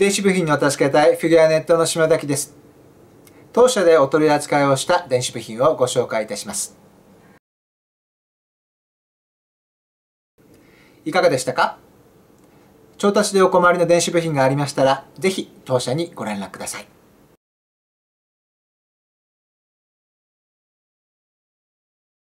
電子部品の助け隊フィギュアネットの島崎です当社でお取り扱いをした電子部品をご紹介いたしますいかがでしたか調達でお困りの電子部品がありましたらぜひ当社にご連絡ください